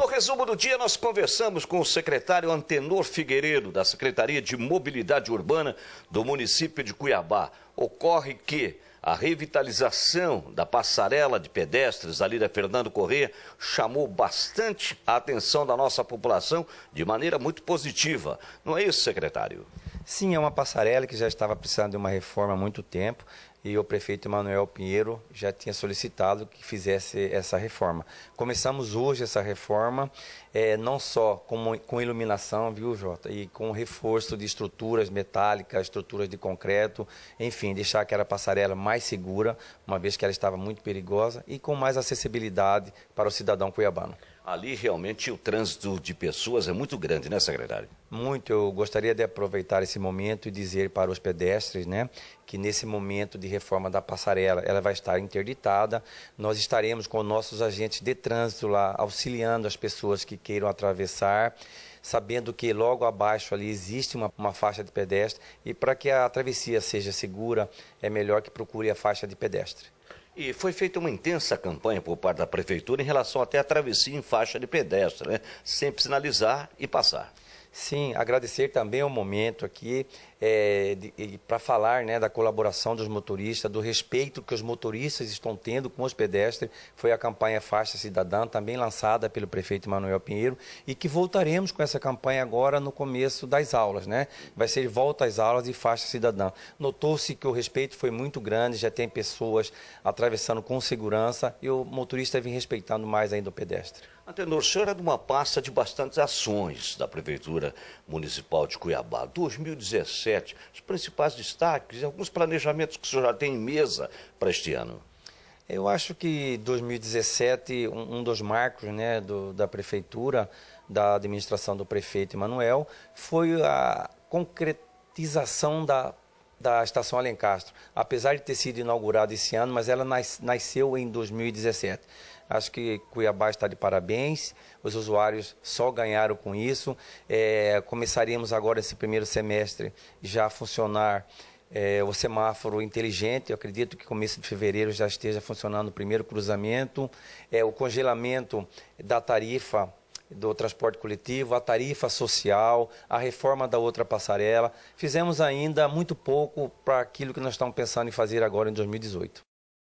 No resumo do dia, nós conversamos com o secretário Antenor Figueiredo, da Secretaria de Mobilidade Urbana do município de Cuiabá. Ocorre que a revitalização da passarela de pedestres ali da Fernando Corrêa chamou bastante a atenção da nossa população de maneira muito positiva. Não é isso, secretário? Sim, é uma passarela que já estava precisando de uma reforma há muito tempo e o prefeito Manuel Pinheiro já tinha solicitado que fizesse essa reforma. Começamos hoje essa reforma, é, não só com, com, iluminação, viu, Jota, e com reforço de estruturas metálicas, estruturas de concreto, enfim, deixar aquela passarela mais segura, uma vez que ela estava muito perigosa, e com mais acessibilidade para o cidadão cuiabano. Ali realmente o trânsito de pessoas é muito grande, né, secretário? Muito. Eu gostaria de aproveitar esse momento e dizer para os pedestres, né, que nesse momento de reforma da passarela, ela vai estar interditada. Nós estaremos com nossos agentes de trânsito lá, auxiliando as pessoas que queiram atravessar sabendo que logo abaixo ali existe uma, uma faixa de pedestre e para que a travessia seja segura, é melhor que procure a faixa de pedestre. E foi feita uma intensa campanha por parte da prefeitura em relação até a travessia em faixa de pedestre, né? Sempre sinalizar e passar. Sim, agradecer também o momento aqui é, para falar né, da colaboração dos motoristas, do respeito que os motoristas estão tendo com os pedestres. Foi a campanha Faixa Cidadã, também lançada pelo prefeito Manuel Pinheiro, e que voltaremos com essa campanha agora no começo das aulas. Né? Vai ser volta às aulas e Faixa Cidadã. Notou-se que o respeito foi muito grande, já tem pessoas atravessando com segurança e o motorista vem respeitando mais ainda o pedestre. Antenor, o senhor é de uma pasta de bastantes ações da prefeitura Prefeitura Municipal de Cuiabá. 2017, os principais destaques, alguns planejamentos que o senhor já tem em mesa para este ano. Eu acho que 2017, um, um dos marcos né, do, da Prefeitura, da administração do prefeito Emanuel, foi a concretização da da Estação Alencastro, apesar de ter sido inaugurada esse ano, mas ela nasceu em 2017. Acho que Cuiabá está de parabéns, os usuários só ganharam com isso. É, começaríamos agora esse primeiro semestre já a funcionar é, o semáforo inteligente, eu acredito que começo de fevereiro já esteja funcionando o primeiro cruzamento, é, o congelamento da tarifa do transporte coletivo, a tarifa social, a reforma da outra passarela. Fizemos ainda muito pouco para aquilo que nós estamos pensando em fazer agora em 2018.